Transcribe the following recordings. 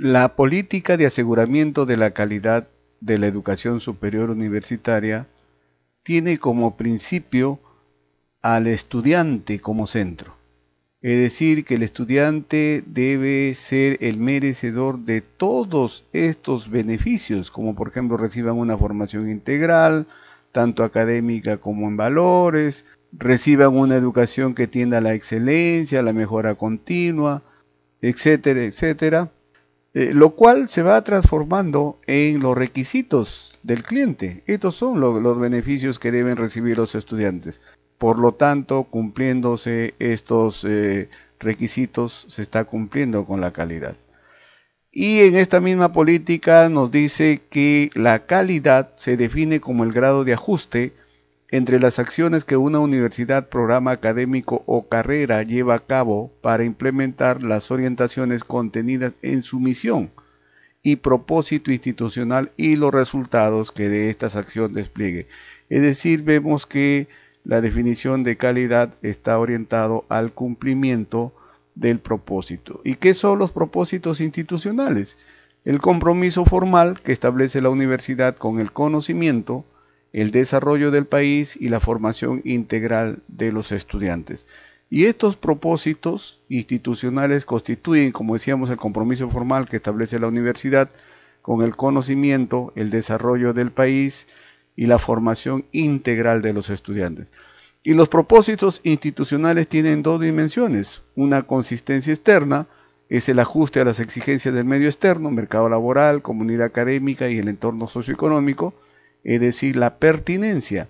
La política de aseguramiento de la calidad de la educación superior universitaria tiene como principio al estudiante como centro, es decir, que el estudiante debe ser el merecedor de todos estos beneficios, como por ejemplo reciban una formación integral, tanto académica como en valores, reciban una educación que tienda a la excelencia, a la mejora continua, etcétera, etcétera eh, lo cual se va transformando en los requisitos del cliente. Estos son los beneficios que deben recibir los estudiantes. Por lo tanto, cumpliéndose estos eh, requisitos, se está cumpliendo con la calidad. Y en esta misma política nos dice que la calidad se define como el grado de ajuste entre las acciones que una universidad, programa académico o carrera lleva a cabo para implementar las orientaciones contenidas en su misión y propósito institucional y los resultados que de estas acciones despliegue. Es decir, vemos que la definición de calidad está orientado al cumplimiento del propósito. ¿Y qué son los propósitos institucionales? El compromiso formal que establece la universidad con el conocimiento, el desarrollo del país y la formación integral de los estudiantes. Y estos propósitos institucionales constituyen, como decíamos, el compromiso formal que establece la universidad con el conocimiento, el desarrollo del país y la formación integral de los estudiantes. Y los propósitos institucionales tienen dos dimensiones. Una consistencia externa, es el ajuste a las exigencias del medio externo, mercado laboral, comunidad académica y el entorno socioeconómico es decir, la pertinencia,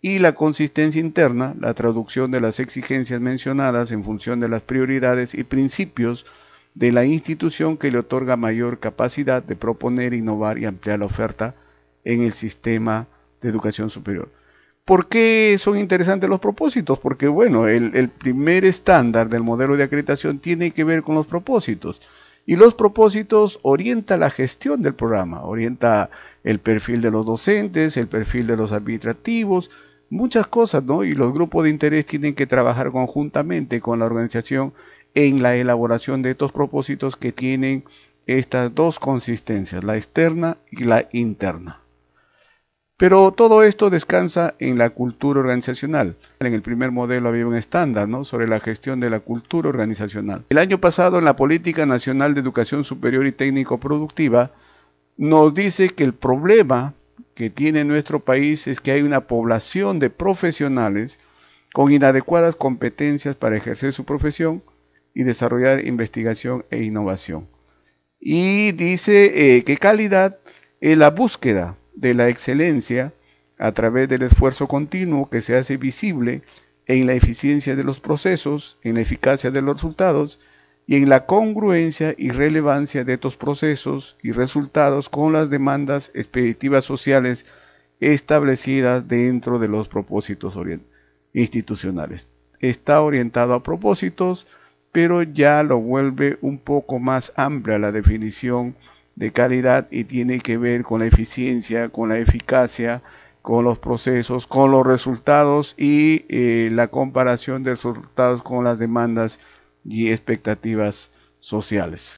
y la consistencia interna, la traducción de las exigencias mencionadas en función de las prioridades y principios de la institución que le otorga mayor capacidad de proponer, innovar y ampliar la oferta en el sistema de educación superior. ¿Por qué son interesantes los propósitos? Porque, bueno, el, el primer estándar del modelo de acreditación tiene que ver con los propósitos y los propósitos orienta la gestión del programa, orienta el perfil de los docentes, el perfil de los administrativos, muchas cosas, ¿no? Y los grupos de interés tienen que trabajar conjuntamente con la organización en la elaboración de estos propósitos que tienen estas dos consistencias, la externa y la interna. Pero todo esto descansa en la cultura organizacional. En el primer modelo había un estándar sobre la gestión de la cultura organizacional. El año pasado en la Política Nacional de Educación Superior y Técnico Productiva nos dice que el problema que tiene nuestro país es que hay una población de profesionales con inadecuadas competencias para ejercer su profesión y desarrollar investigación e innovación. Y dice eh, que calidad es la búsqueda de la excelencia a través del esfuerzo continuo que se hace visible en la eficiencia de los procesos, en la eficacia de los resultados y en la congruencia y relevancia de estos procesos y resultados con las demandas expeditivas sociales establecidas dentro de los propósitos institucionales. Está orientado a propósitos, pero ya lo vuelve un poco más amplia la definición de calidad y tiene que ver con la eficiencia, con la eficacia, con los procesos, con los resultados y eh, la comparación de resultados con las demandas y expectativas sociales.